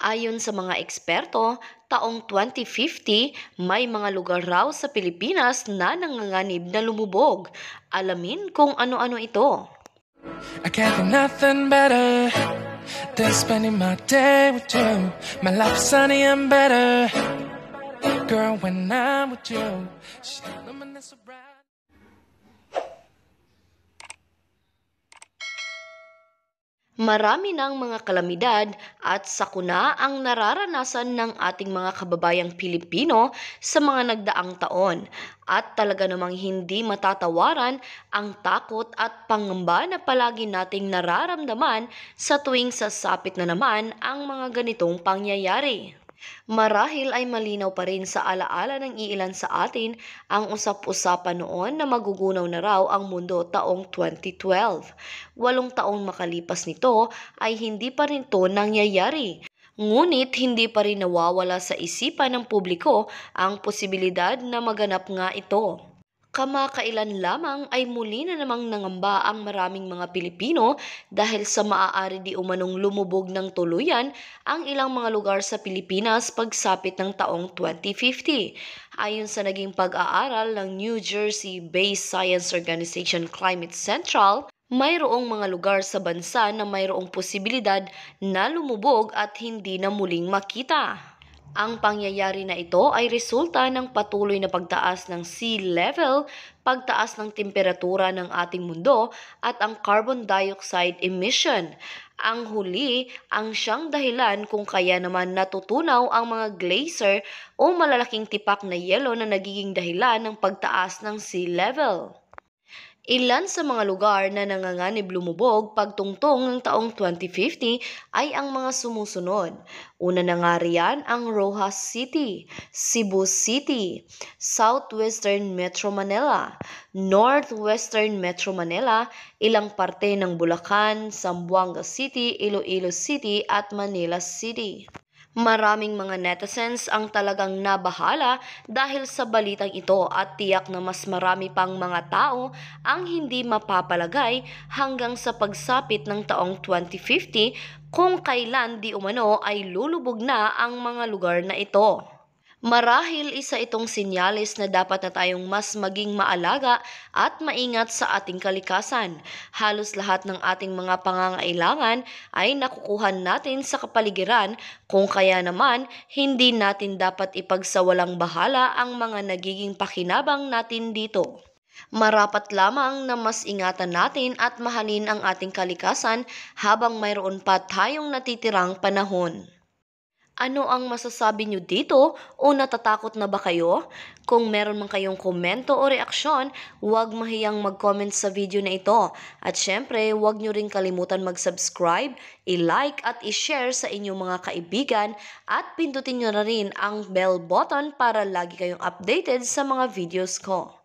Ayon sa mga eksperto, taong 2050, may mga lugar raw sa Pilipinas na nanganganib na lumubog. Alamin kung ano-ano ito. I can't do nothing better than spending my day with you. My life's sunny and better. Girl, when I'm with you, she's illuminates so bright. Marami ng mga kalamidad at sakuna ang nararanasan ng ating mga kababayang Pilipino sa mga nagdaang taon at talaga namang hindi matatawaran ang takot at pangamba na palagi nating nararamdaman sa tuwing sasapit na naman ang mga ganitong pangyayari. Marahil ay malinaw pa rin sa alaala ng iilan sa atin ang usap-usapan noon na magugunaw na raw ang mundo taong 2012. Walong taong makalipas nito ay hindi pa rin to nangyayari. Ngunit hindi pa rin nawawala sa isipan ng publiko ang posibilidad na maganap nga ito kamakailan lamang ay muli na namang nangamba ang maraming mga Pilipino dahil sa maaari di umanong lumubog ng tuluyan ang ilang mga lugar sa Pilipinas pagsapit ng taong 2050. Ayon sa naging pag-aaral ng New Jersey-based Science Organization Climate Central, mayroong mga lugar sa bansa na mayroong posibilidad na lumubog at hindi na muling makita. Ang pangyayari na ito ay resulta ng patuloy na pagtaas ng sea level, pagtaas ng temperatura ng ating mundo at ang carbon dioxide emission. Ang huli ang siyang dahilan kung kaya naman natutunaw ang mga glacier o malalaking tipak na yelo na nagiging dahilan ng pagtaas ng sea level. Ilan sa mga lugar na nanganganib lumubog pagtungtong ng taong 2050 ay ang mga sumusunod. Una na nga riyan ang Rojas City, Cebu City, Southwestern Metro Manila, Northwestern Metro Manila, ilang parte ng Bulacan, Zamboanga City, Iloilo City at Manila City. Maraming mga netizens ang talagang nabahala dahil sa balitang ito at tiyak na mas marami pang mga tao ang hindi mapapalagay hanggang sa pagsapit ng taong 2050 kung kailan di umano ay lulubog na ang mga lugar na ito. Marahil isa itong sinyalis na dapat na tayong mas maging maalaga at maingat sa ating kalikasan. Halos lahat ng ating mga pangangailangan ay nakukuhan natin sa kapaligiran kung kaya naman hindi natin dapat ipagsawalang bahala ang mga nagiging pakinabang natin dito. Marapat lamang na mas ingatan natin at mahalin ang ating kalikasan habang mayroon pa tayong natitirang panahon. Ano ang masasabi nyo dito o natatakot na ba kayo? Kung meron man kayong komento o reaksyon, huwag mahiyang mag-comment sa video na ito. At syempre, huwag nyo rin kalimutan mag-subscribe, i-like at i-share sa inyong mga kaibigan at pindutin nyo na rin ang bell button para lagi kayong updated sa mga videos ko.